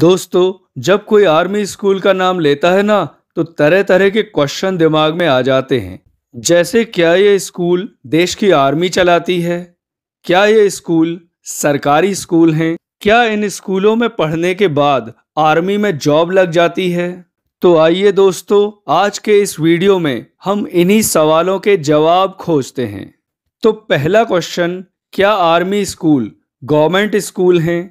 दोस्तों जब कोई आर्मी स्कूल का नाम लेता है ना तो तरह तरह के क्वेश्चन दिमाग में आ जाते हैं जैसे क्या ये स्कूल देश की आर्मी चलाती है क्या ये स्कूल सरकारी स्कूल हैं क्या इन स्कूलों में पढ़ने के बाद आर्मी में जॉब लग जाती है तो आइए दोस्तों आज के इस वीडियो में हम इन्हीं सवालों के जवाब खोजते हैं तो पहला क्वेश्चन क्या आर्मी स्कूल गवर्नमेंट स्कूल हैं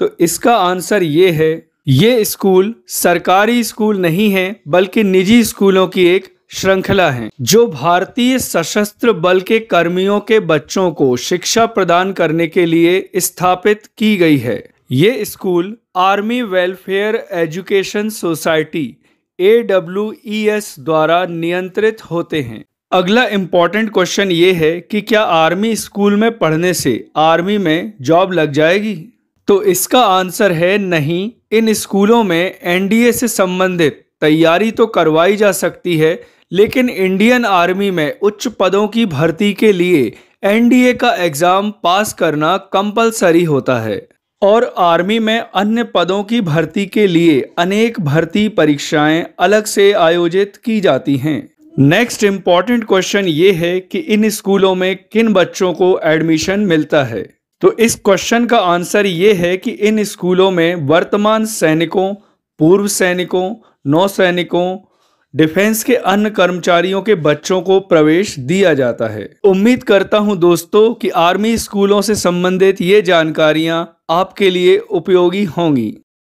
तो इसका आंसर ये है ये स्कूल सरकारी स्कूल नहीं है बल्कि निजी स्कूलों की एक श्रृंखला है जो भारतीय सशस्त्र बल के कर्मियों के बच्चों को शिक्षा प्रदान करने के लिए स्थापित की गई है ये school army welfare education society A W E S द्वारा नियंत्रित होते हैं अगला इम्पॉर्टेंट क्वेश्चन ये है कि क्या आर्मी स्कूल में पढ़ने से आर्मी में जॉब लग जाएगी तो इसका आंसर है नहीं इन स्कूलों में एनडीए से संबंधित तैयारी तो करवाई जा सकती है लेकिन इंडियन आर्मी में उच्च पदों की भर्ती के लिए एनडीए का एग्ज़ाम पास करना कंपलसरी होता है और आर्मी में अन्य पदों की भर्ती के लिए अनेक भर्ती परीक्षाएं अलग से आयोजित की जाती हैं नेक्स्ट इम्पॉर्टेंट क्वेश्चन ये है कि इन स्कूलों में किन बच्चों को एडमिशन मिलता है तो इस क्वेश्चन का आंसर ये है कि इन स्कूलों में वर्तमान सैनिकों पूर्व सैनिकों नौसैनिकों डिफेंस के अन्य कर्मचारियों के बच्चों को प्रवेश दिया जाता है उम्मीद करता हूं दोस्तों कि आर्मी स्कूलों से संबंधित ये जानकारियां आपके लिए उपयोगी होंगी